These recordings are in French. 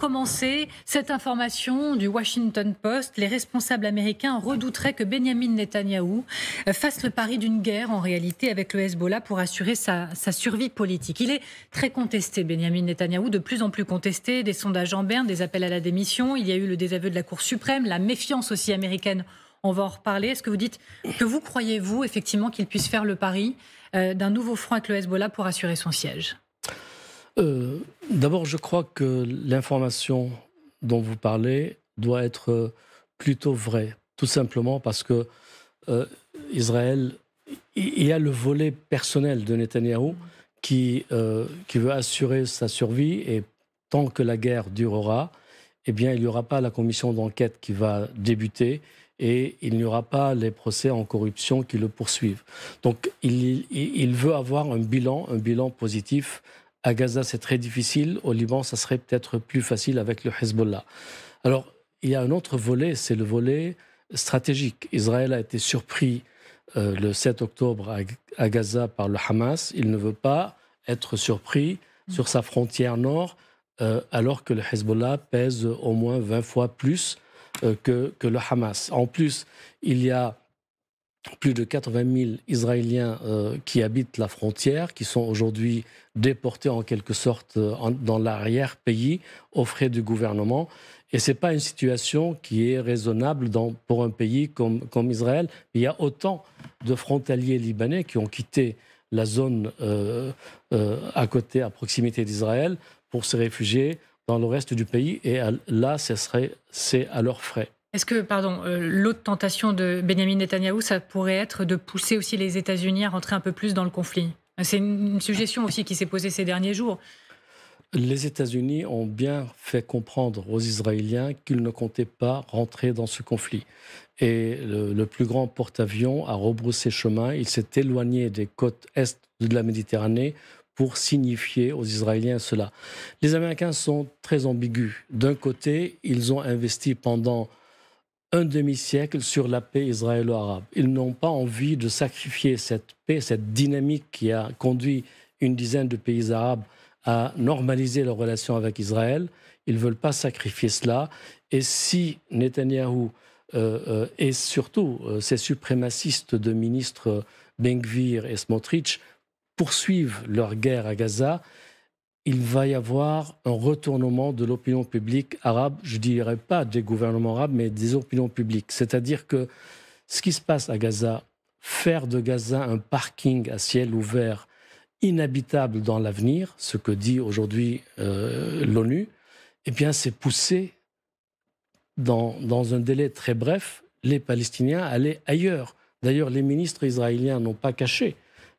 commencer, cette information du Washington Post, les responsables américains redouteraient que Benjamin Netanyahou euh, fasse le pari d'une guerre en réalité avec le Hezbollah pour assurer sa, survie politique. Il est très contesté, Benjamin Netanyahou, de plus en plus contesté, des sondages en berne, des appels à la démission, il y a eu le désaveu de la Cour suprême, la méfiance aussi américaine on va en reparler. Est-ce que vous dites que vous croyez-vous effectivement qu'il puisse faire le pari euh, d'un nouveau front avec le Hezbollah pour assurer son siège euh, d'abord, je crois que l'information dont vous parlez doit être plutôt vraie, tout simplement parce que euh, Israël, il y a le volet personnel de Netanyahou euh, qui, veut assurer sa survie et tant que la guerre durera, eh bien, il n'y aura pas la commission d'enquête qui va débuter et il n'y aura pas les procès en corruption qui le poursuivent. Donc, il, il, veut avoir un bilan, un bilan positif à Gaza, c'est très difficile. Au Liban, ça serait peut-être plus facile avec le Hezbollah. Alors, il y a un autre volet, c'est le volet stratégique. Israël a été surpris euh, le 7 octobre à, Gaza par le Hamas. Il ne veut pas être surpris sur sa frontière nord, euh, alors que le Hezbollah pèse au moins 20 fois plus euh, que, le Hamas. En plus, il y a plus de 80 000 Israéliens euh, qui habitent la frontière, qui sont aujourd'hui déportés en quelque sorte euh, dans l'arrière-pays aux frais du gouvernement. Et ce n'est pas une situation qui est raisonnable pour un pays comme, Israël. Il y a autant de frontaliers libanais qui ont quitté la zone euh, à côté, à proximité d'Israël, pour se réfugier dans le reste du pays. Et là, c'est à leurs frais. Est-ce que, pardon, euh, l'autre tentation de Benjamin Netanyahu, ça pourrait être de pousser aussi les États-Unis à rentrer un peu plus dans le conflit C'est une suggestion aussi qui s'est posée ces derniers jours. Les États-Unis ont bien fait comprendre aux Israéliens qu'ils ne comptaient pas rentrer dans ce conflit. Et le, le plus grand porte-avions a rebroussé chemin. Il s'est éloigné des côtes est de la Méditerranée pour signifier aux Israéliens cela. Les Américains sont très ambigus. D'un côté, ils ont investi pendant un demi-siècle sur la paix israélo-arabe. Ils n'ont pas envie de sacrifier cette paix, cette dynamique qui a conduit une dizaine de pays arabes à normaliser leurs relations avec Israël. Ils ne veulent pas sacrifier cela. Et si Netanyahou euh, euh, et surtout euh, ces suprémacistes de ministres Ben-Gvir et Smotrich poursuivent leur guerre à Gaza, il va y avoir un retournement de l'opinion publique arabe, je ne dirais pas des gouvernements arabes, mais des opinions publiques. C'est-à-dire que ce qui se passe à Gaza, faire de Gaza un parking à ciel ouvert inhabitable dans l'avenir, ce que dit aujourd'hui euh, l'ONU, eh bien c'est pousser dans, un délai très bref les Palestiniens à aller ailleurs. D'ailleurs, les ministres israéliens n'ont pas caché,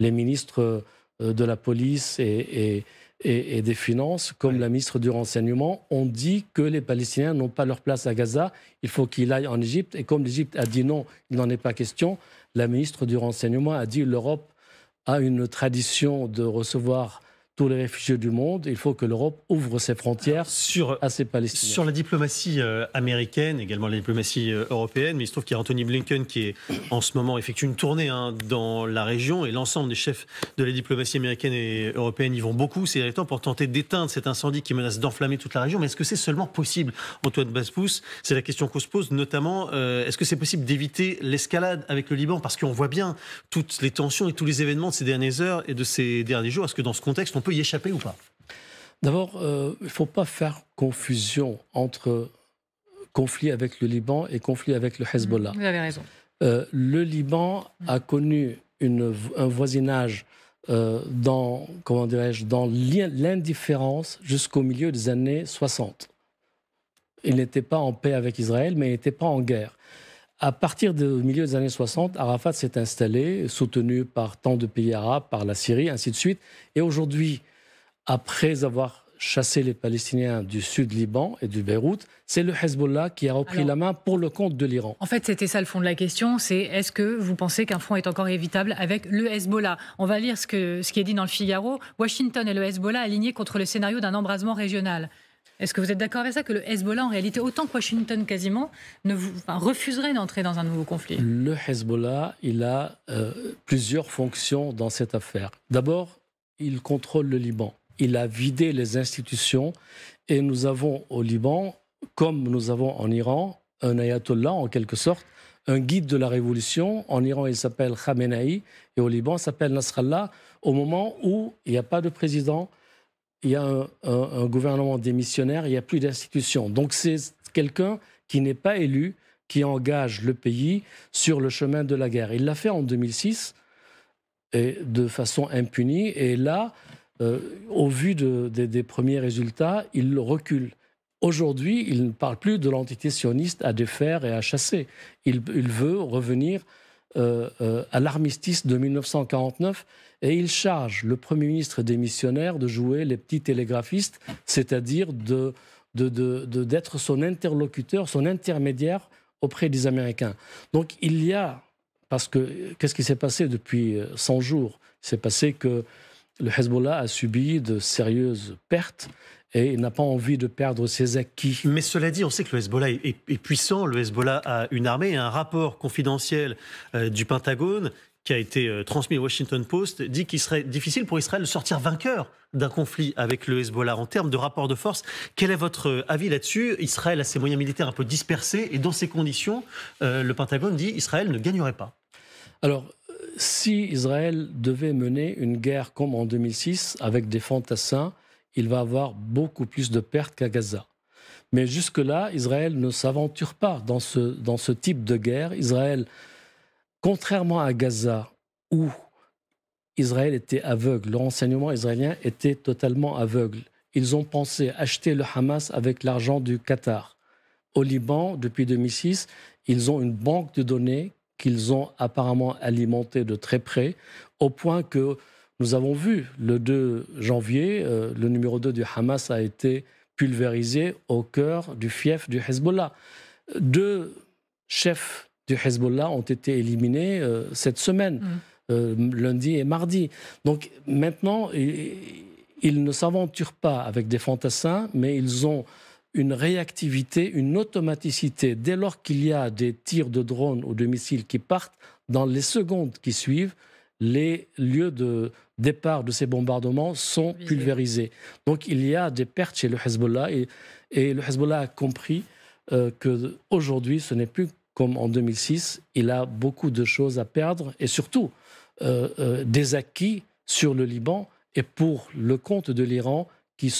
les ministres euh, de la police et et, des Finances, comme la ministre du Renseignement, ont dit que les Palestiniens n'ont pas leur place à Gaza, il faut qu'ils aillent en Égypte. Et comme l'Égypte a dit non, il n'en est pas question, la ministre du Renseignement a dit l'Europe a une tradition de recevoir tous les réfugiés du monde, il faut que l'Europe ouvre ses frontières sur, à ces Palestiniens. Sur la diplomatie euh, américaine, également la diplomatie euh, européenne, mais il se trouve qu'il y a Anthony Blinken qui est en ce moment effectue une tournée hein, dans la région et l'ensemble des chefs de la diplomatie américaine et européenne y vont beaucoup c'est temps pour tenter d'éteindre cet incendie qui menace d'enflammer toute la région. Mais est-ce que c'est seulement possible, Antoine Baspous C'est la question qu'on se pose, notamment euh, est-ce que c'est possible d'éviter l'escalade avec le Liban Parce qu'on voit bien toutes les tensions et tous les événements de ces dernières heures et de ces derniers jours. Est-ce que dans ce contexte, peut y échapper ou pas D'abord, euh, il ne faut pas faire confusion entre conflit avec le Liban et conflit avec le Hezbollah. Vous avez raison. Euh, le Liban a connu un voisinage euh, dans, comment dirais-je, dans l'indifférence jusqu'au milieu des années 60. Il n'était pas en paix avec Israël, mais il n'était pas en guerre. À partir du milieu des années 60, Arafat s'est installé, soutenu par tant de pays arabes, par la Syrie, ainsi de suite. Et aujourd'hui, après avoir chassé les Palestiniens du sud Liban et du Beyrouth, c'est le Hezbollah qui a repris la main pour le compte de l'Iran. En fait, c'était ça le fond de la question, c'est est-ce que vous pensez qu'un front est encore évitable avec le Hezbollah On va lire ce qui est dit dans le Figaro. Washington et le Hezbollah alignés contre le scénario d'un embrasement régional. Est-ce que vous êtes d'accord avec ça que le Hezbollah, en réalité, autant que Washington quasiment, ne vous, refuserait d'entrer dans un nouveau conflit Le Hezbollah, il a euh, plusieurs fonctions dans cette affaire. D'abord, il contrôle le Liban. Il a vidé les institutions et nous avons au Liban, comme nous avons en Iran, un ayatollah en quelque sorte, un guide de la révolution. En Iran, il s'appelle Khamenei et au Liban, il s'appelle Nasrallah au moment où il n'y a pas de président, il y a un, gouvernement démissionnaire, il n'y a plus d'institutions. Donc c'est quelqu'un qui n'est pas élu, qui engage le pays sur le chemin de la guerre. Il l'a fait en 2006 et de façon impunie. Et là, euh, au vu des premiers résultats, il recule. Aujourd'hui, il ne parle plus de l'entité sioniste à défaire et à chasser. il veut revenir à euh, euh, l'armistice de 1949 et il charge le Premier ministre démissionnaire de jouer les petits télégraphistes, c'est-à-dire de, d'être son interlocuteur, son intermédiaire auprès des Américains. Donc il y a, parce que qu'est-ce qui s'est passé depuis 100 euh, jours c'est passé que le Hezbollah a subi de sérieuses pertes et il n'a pas envie de perdre ses acquis. Mais cela dit, on sait que le Hezbollah est, puissant, le Hezbollah a une armée, et un rapport confidentiel euh, du Pentagone qui a été euh, transmis au Washington Post dit qu'il serait difficile pour Israël de sortir vainqueur d'un conflit avec le Hezbollah en termes de rapport de force. Quel est votre avis là-dessus Israël a ses moyens militaires un peu dispersés et dans ces conditions, euh, le Pentagone dit Israël ne gagnerait pas. Alors, si Israël devait mener une guerre comme en 2006 avec des fantassins, il va avoir beaucoup plus de pertes qu'à Gaza. Mais jusque-là, Israël ne s'aventure pas dans ce, dans ce type de guerre. Israël, contrairement à Gaza, où Israël était aveugle, le renseignement israélien était totalement aveugle. Ils ont pensé acheter le Hamas avec l'argent du Qatar. Au Liban, depuis 2006, ils ont une banque de données qu'ils ont apparemment alimentée de très près, au point que nous avons vu le 2 janvier, euh, le numéro 2 du Hamas a été pulvérisé au cœur du fief du Hezbollah. Deux chefs du Hezbollah ont été éliminés euh, cette semaine, mm. euh, lundi et mardi. Donc maintenant, ils ne s'aventurent pas avec des fantassins, mais ils ont une réactivité, une automaticité. Dès lors qu'il y a des tirs de drones ou de missiles qui partent, dans les secondes qui suivent, les lieux de départ de ces bombardements sont pulvérisés. Donc il y a des pertes chez le Hezbollah et, le Hezbollah a compris euh, que aujourd'hui ce n'est plus comme en 2006. Il a beaucoup de choses à perdre et surtout euh, euh, des acquis sur le Liban et pour le compte de l'Iran qui,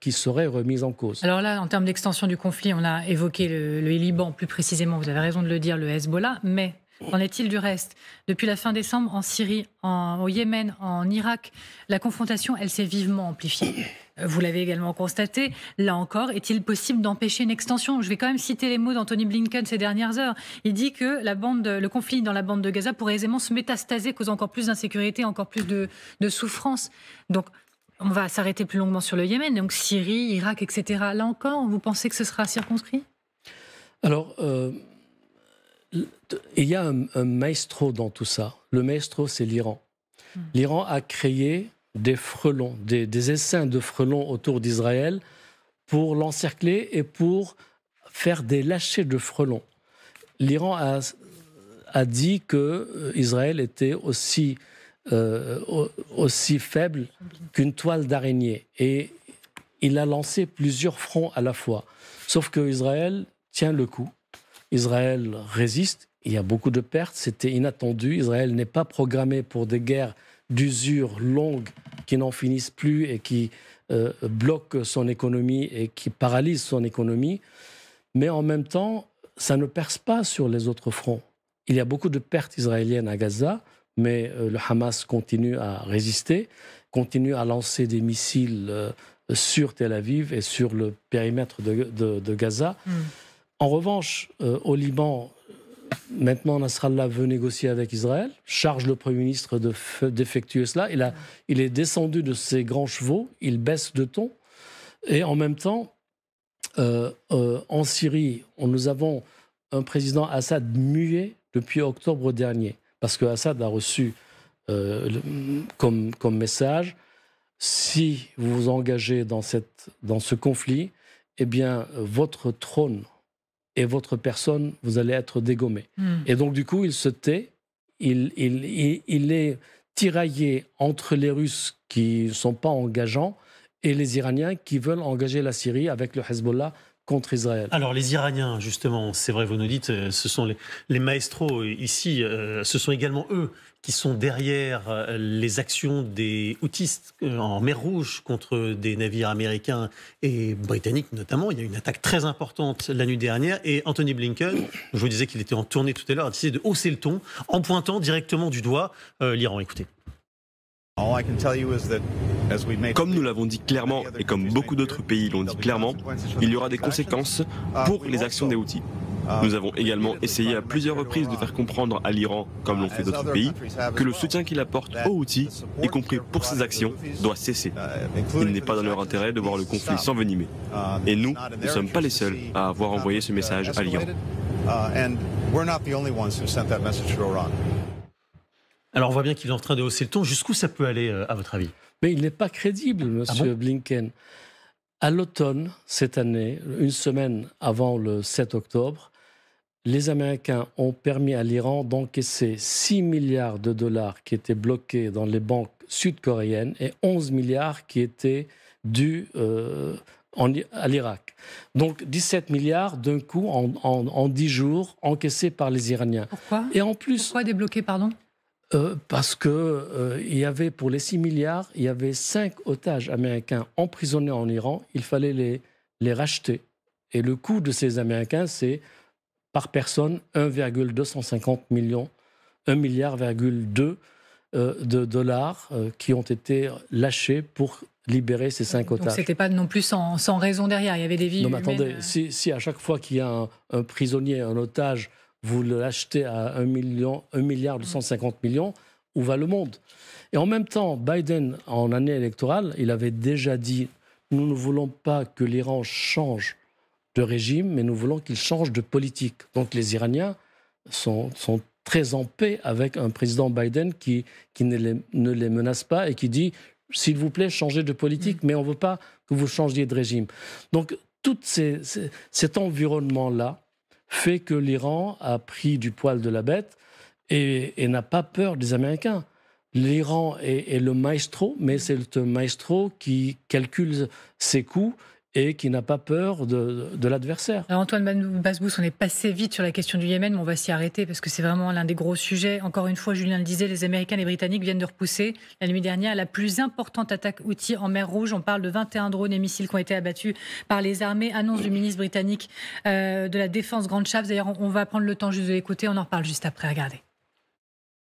qui seraient remis en cause. Alors là, en termes d'extension du conflit, on a évoqué le Liban, plus précisément, vous avez raison de le dire, le Hezbollah, mais Qu'en est-il du reste Depuis la fin décembre, en Syrie, au Yémen, en Irak, la confrontation, elle s'est vivement amplifiée. Euh, vous l'avez également constaté. Là encore, est-il possible d'empêcher une extension Je vais quand même citer les mots d'Anthony Blinken ces dernières heures. Il dit que le conflit dans la bande de Gaza pourrait aisément se métastaser, causant encore plus d'insécurité, encore plus de, de souffrance. Donc, on va s'arrêter plus longuement sur le Yémen, donc Syrie, Irak, etc. Là encore, vous pensez que ce sera circonscrit Alors, euh, il y a un, maestro dans tout ça. Le maestro, c'est l'Iran. Hmm. L'Iran a créé des frelons, des, essaims de frelons autour d'Israël pour l'encercler et pour faire des lâchers de frelons. L'Iran a, dit que euh, Israël était aussi, euh, aussi faible qu'une toile d'araignée. Et il a lancé plusieurs fronts à la fois. Sauf que Israël tient le coup. Israël résiste, il y a beaucoup de pertes, c'était inattendu. Israël n'est pas programmé pour des guerres d'usure longues qui n'en finissent plus et qui euh, bloquent son économie et qui paralysent son économie. Mais en même temps, ça ne perce pas sur les autres fronts. Il y a beaucoup de pertes israéliennes à Gaza, mais euh, le Hamas continue à résister, continue à lancer des missiles euh, sur Tel Aviv et sur le périmètre de, Gaza. Hmm. En revanche, euh, au Liban, maintenant Nasrallah veut négocier avec Israël, charge le Premier ministre d'effectuer cela. Il, a, il est descendu de ses grands chevaux, il baisse de ton. Et en même temps, euh, euh, en Syrie, on, nous avons un président Assad muet depuis octobre dernier, parce que Assad a reçu comme, comme, message si vous vous engagez dans, cette, dans ce conflit, eh bien, votre trône et votre personne, vous allez être dégommé. Hmm. Et donc, du coup, il se tait, il, il, il est tiraillé entre les Russes qui ne sont pas engageants et les Iraniens qui veulent engager la Syrie avec le Hezbollah contre Israël. Alors les Iraniens, justement, c'est vrai, vous nous dites, euh, ce sont les, maestros euh, ici, euh, ce sont également eux qui sont derrière les actions des houtistes en mer Rouge contre des navires américains et britanniques notamment. Il y a eu une attaque très importante la nuit dernière et Anthony Blinken, je vous disais qu'il était en tournée tout à l'heure, a décidé de hausser le ton en pointant directement du doigt l'Iran. Écoutez. Comme nous l'avons dit clairement et comme beaucoup d'autres pays l'ont dit clairement, il y aura des conséquences pour les actions des outils. Nous avons également essayé à plusieurs reprises de faire comprendre à l'Iran, comme l'ont fait d'autres pays, que le soutien qu'il apporte aux outils, y compris pour ses actions, doit cesser. Uh, il n'est pas dans leur intérêt de voir le conflit s'envenimer. Uh, et nous, nous ne sommes pas les seuls à avoir envoyé ce uh, message à l'Iran. Alors on voit bien qu'il est en train de hausser le ton. Jusqu'où ça peut aller, euh, à votre avis Mais il n'est pas crédible, ah, monsieur ah Blinken. À l'automne, cette année, une semaine avant le 7 octobre, les Américains ont permis à l'Iran d'encaisser 6 milliards de dollars qui étaient bloqués dans les banques sud-coréennes et 11 milliards qui étaient dus euh, à l'Irak. Donc 17 milliards d'un coup en, 10 jours encaissés par les Iraniens. Pourquoi Et en plus. Pourquoi débloqués, pardon euh, parce que euh, il y avait pour les 6 milliards, il y avait 5 otages américains emprisonnés en Iran. Il fallait les, les racheter. Et le coût de ces Américains, c'est par personne 1,250 millions, 1 milliard euh, de dollars qui ont été lâchés pour libérer ces cinq otages. Donc c'était pas non plus sans, raison derrière. Il y avait des vies. Non, mais attendez, si, à chaque fois qu'il y a un prisonnier, un otage vous l'achetez à 1, million, 1 milliard 250 millions, où va le monde Et en même temps, Biden, en année électorale, il avait déjà dit, nous ne voulons pas que l'Iran change de régime, mais nous voulons qu'il change de politique. Donc les Iraniens sont, sont très en paix avec un président Biden qui, qui ne, les, ne les menace pas et qui dit, s'il vous plaît, changez de politique, mais on ne veut pas que vous changiez de régime. Donc tout cet environnement-là, fait que l'Iran a pris du poil de la bête et, n'a pas peur des Américains. L'Iran est, le maestro, mais c'est le maestro qui calcule ses coûts et qui n'a pas peur de, de l'adversaire. Antoine Basbous, on est passé vite sur la question du Yémen, mais on va s'y arrêter parce que c'est vraiment l'un des gros sujets. Encore une fois, Julien le disait, les Américains et les Britanniques viennent de repousser la nuit dernière la plus importante attaque outil en mer Rouge. On parle de 21 drones et missiles qui ont été abattus par les armées. Annonce du ministre britannique euh, de la Défense, Grande Chaves. D'ailleurs, on, va prendre le temps juste de l'écouter. On en reparle juste après. Regardez.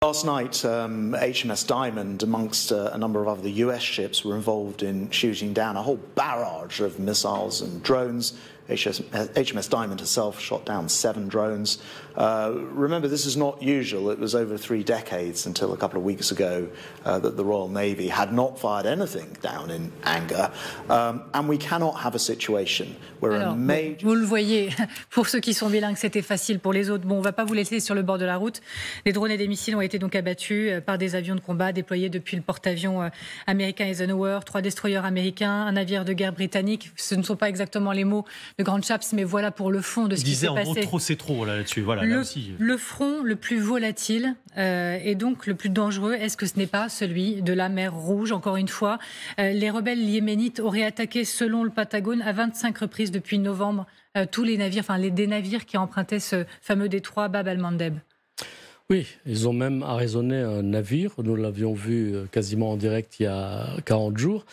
Last night, um, HMS Diamond, amongst uh, a number of other US ships, were involved in shooting down a whole barrage of missiles and drones HMS, HMS uh, Diamond herself shot down seven drones. Uh, remember, this is not usual. It was over three decades until a couple of weeks ago uh, that the Royal Navy had not fired anything down in anger. Um, and we cannot have a situation where Alors, a major... Vous le voyez, pour ceux qui sont bilingues, c'était facile. Pour les autres, bon, on ne va pas vous laisser sur le bord de la route. Les drones et des missiles ont été donc abattus euh, par des avions de combat déployés depuis le porte-avions euh, américain Eisenhower, trois destroyers américains, un navire de guerre britannique. Ce ne sont pas exactement les mots le Grand Chaps, mais voilà pour le fond de ce qui s'est passé. Disait en trop, c'est trop là-dessus. Euh. le, front le plus volatile et euh, donc le plus dangereux, est-ce que ce n'est pas celui de la mer Rouge Encore une fois, euh, les rebelles yéménites auraient attaqué, selon le Patagone, à 25 reprises depuis novembre tous les navires, enfin les des navires qui empruntaient ce fameux détroit Bab al-Mandeb. Oui, ils ont même arraisonné un navire. Nous l'avions vu quasiment en direct il y a 40 jours.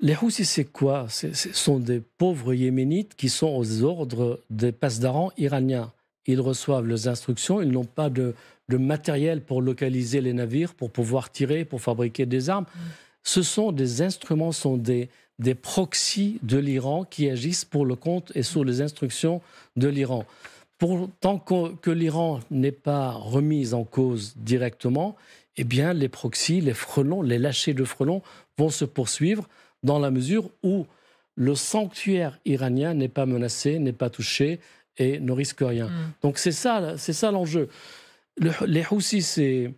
Les Houthis, c'est quoi Ce sont des pauvres yéménites qui sont aux ordres des pasdarans iraniens. Ils reçoivent les instructions, ils n'ont pas de, matériel pour localiser les navires, pour pouvoir tirer, pour fabriquer des armes. Mm. Ce sont des instruments, sont des, des proxys de l'Iran qui agissent pour le compte et sous mm. les instructions de l'Iran. Tant que, l'Iran n'est pas remis en cause directement, eh bien, les proxys, les frelons, les lâchers de frelons vont se poursuivre dans la mesure où le sanctuaire iranien n'est pas menacé, n'est pas touché et ne risque rien. Mm. Donc c'est ça, c'est ça l'enjeu. les Houssis, c'est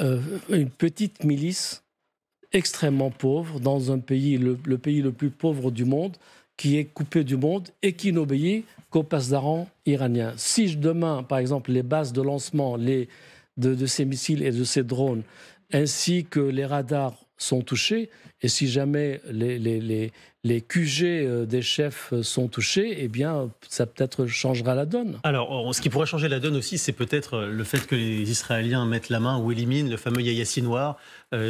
euh, une petite milice extrêmement pauvre dans un pays, le, pays le plus pauvre du monde, qui est coupé du monde et qui n'obéit qu'aux d'aran iranien. Si demain, par exemple, les bases de lancement de, de ces missiles et de ces drones, ainsi que les radars sont touchés, et si jamais les, les, les, QG euh, des chefs euh, sont touchés, eh bien, ça peut-être changera la donne. Alors, ce qui pourrait changer la donne aussi, c'est peut-être euh, le fait que les Israéliens mettent la main ou éliminent le fameux Yahya Noir,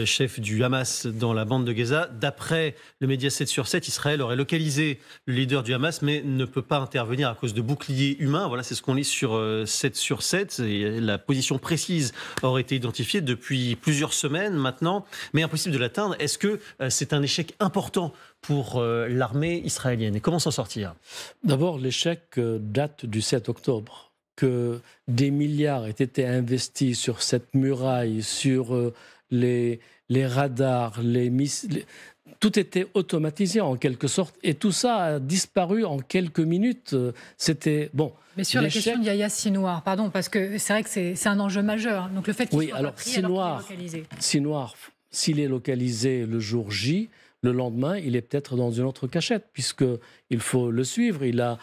chef du Hamas dans la bande de Gaza. D'après le média 7 sur 7, Israël aurait localisé le leader du Hamas, mais ne peut pas intervenir à cause de boucliers humains. Voilà, c'est ce qu'on lit sur 7 sur 7. la position précise aurait été identifiée depuis plusieurs semaines maintenant, mais impossible de l'atteindre. Est-ce que euh, c'est un échec important pour euh, l'armée israélienne. Et comment s'en sortir D'abord, l'échec euh, date du 7 octobre que des milliards aient été investis sur cette muraille, sur les, radars, les missiles. Tout était automatisé en quelque sorte et tout ça a disparu en quelques minutes. C'était bon. Mais sur la question de Yahya Sinoir, pardon, parce que c'est vrai que c'est un enjeu majeur. Hein. Donc le fait qu'il oui, soit alors, pris, alors s'il est localisé le jour J, le lendemain, il est peut-être dans une autre cachette, puisqu'il faut le suivre. Il a,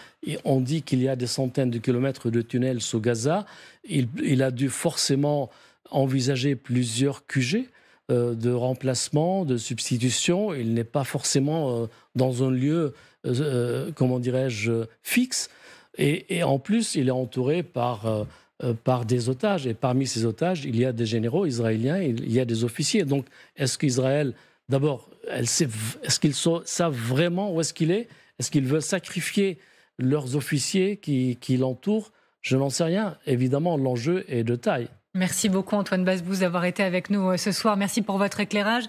on dit qu'il y a des centaines de kilomètres de tunnels sous Gaza. Il, a dû forcément envisager plusieurs QG euh, de remplacement, de substitution. Il n'est pas forcément euh, dans un lieu, euh, comment dirais-je, fixe. et, en plus, il est entouré par euh, par des otages. Et parmi ces otages, il y a des généraux israéliens, il y a des officiers. Donc, est-ce qu'Israël, d'abord, est-ce qu'ils savent vraiment où est-ce qu'il est Est-ce qu'ils veulent sacrifier leurs officiers qui, l'entourent Je n'en sais rien. Évidemment, l'enjeu est de taille. Merci beaucoup Antoine Basbouz d'avoir été avec nous euh, ce soir. Merci pour votre éclairage.